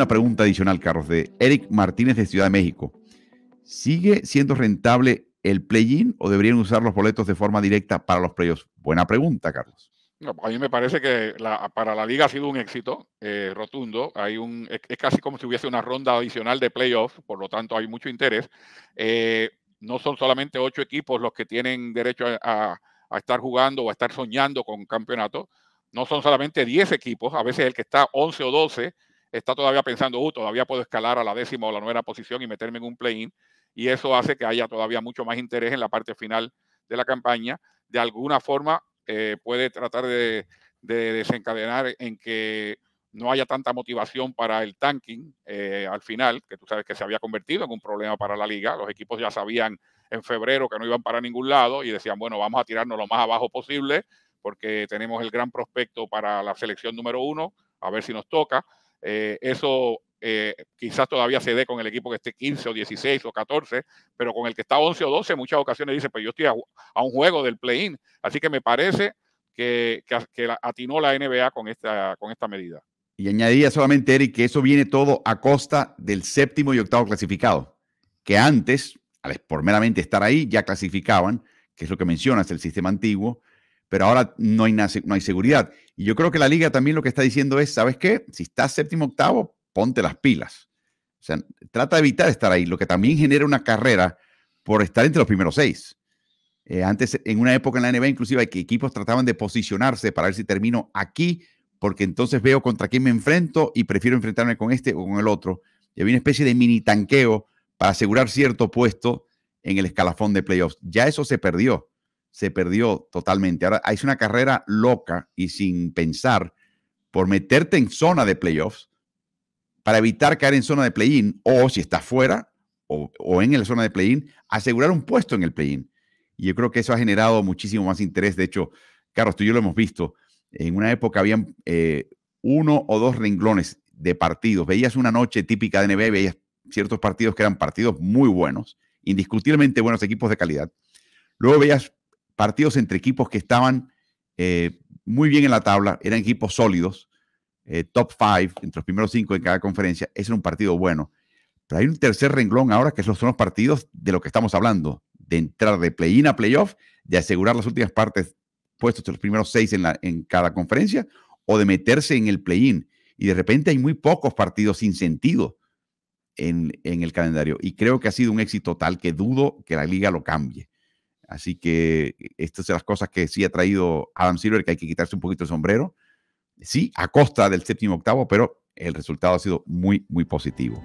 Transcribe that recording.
una pregunta adicional, Carlos, de Eric Martínez de Ciudad de México. ¿Sigue siendo rentable el play-in o deberían usar los boletos de forma directa para los playoffs? Buena pregunta, Carlos. a mí me parece que para la liga ha sido un éxito eh, rotundo. Hay un, es, casi como si hubiese una ronda adicional de playoffs, por lo tanto hay mucho interés. Eh, no son solamente ocho equipos los que tienen derecho a, a, estar jugando o a estar soñando con campeonato. No son solamente diez equipos, a veces el que está once o doce está todavía pensando, uh, todavía puedo escalar a la décima o la nueva posición y meterme en un play-in. Y eso hace que haya todavía mucho más interés en la parte final de la campaña. De alguna forma eh, puede tratar de, desencadenar en que no haya tanta motivación para el tanking eh, al final, que tú sabes que se había convertido en un problema para la liga. Los equipos ya sabían en febrero que no iban para ningún lado y decían, bueno, vamos a tirarnos lo más abajo posible porque tenemos el gran prospecto para la selección número uno, a ver si nos toca eh, eso eh, quizás todavía se dé con el equipo que esté 15 o 16 o 14, pero con el que está 11 o 12, muchas ocasiones dice, pues yo estoy a, un juego del play-in. Así que me parece que, atinó la NBA con esta, con esta medida. Y añadía solamente, Eric, que eso viene todo a costa del séptimo y octavo clasificado, que antes, por meramente estar ahí, ya clasificaban, que es lo que mencionas, el sistema antiguo, pero ahora no hay, no hay seguridad. Y yo creo que la liga también lo que está diciendo es, ¿sabes qué? Si estás séptimo, octavo, ponte las pilas. O sea, trata de evitar estar ahí, lo que también genera una carrera por estar entre los primeros seis. Eh, antes, en una época en la NBA, inclusive, que equipos trataban de posicionarse para ver si termino aquí, porque entonces veo contra quién me enfrento y prefiero enfrentarme con este o con el otro. Y había una especie de mini tanqueo para asegurar cierto puesto en el escalafón de playoffs. Ya eso se perdió se perdió totalmente. Ahora es una carrera loca y sin pensar por meterte en zona de playoffs para evitar caer en zona de play-in o si estás fuera o, en la zona de play-in, asegurar un puesto en el play-in. Y yo creo que eso ha generado muchísimo más interés. De hecho, Carlos, tú y yo lo hemos visto. En una época habían eh, uno o dos renglones de partidos. Veías una noche típica de NBA, veías ciertos partidos que eran partidos muy buenos, indiscutiblemente buenos equipos de calidad. Luego veías partidos entre equipos que estaban eh, muy bien en la tabla, eran equipos sólidos, eh, top five, entre los primeros cinco en cada conferencia, ese era un partido bueno. Pero hay un tercer renglón ahora que son los partidos de lo que estamos hablando, de entrar de play-in a playoff, de asegurar las últimas partes puestos entre los primeros seis en, la, en cada conferencia o de meterse en el play-in. Y de repente hay muy pocos partidos sin sentido en el calendario. Y creo que ha sido un éxito tal que dudo que la liga lo cambie. Así que eh, estas son las cosas que sí ha traído Adam Silver, que hay que quitarse un poquito el sombrero. Sí, a costa del séptimo octavo, pero el resultado ha sido muy, muy positivo.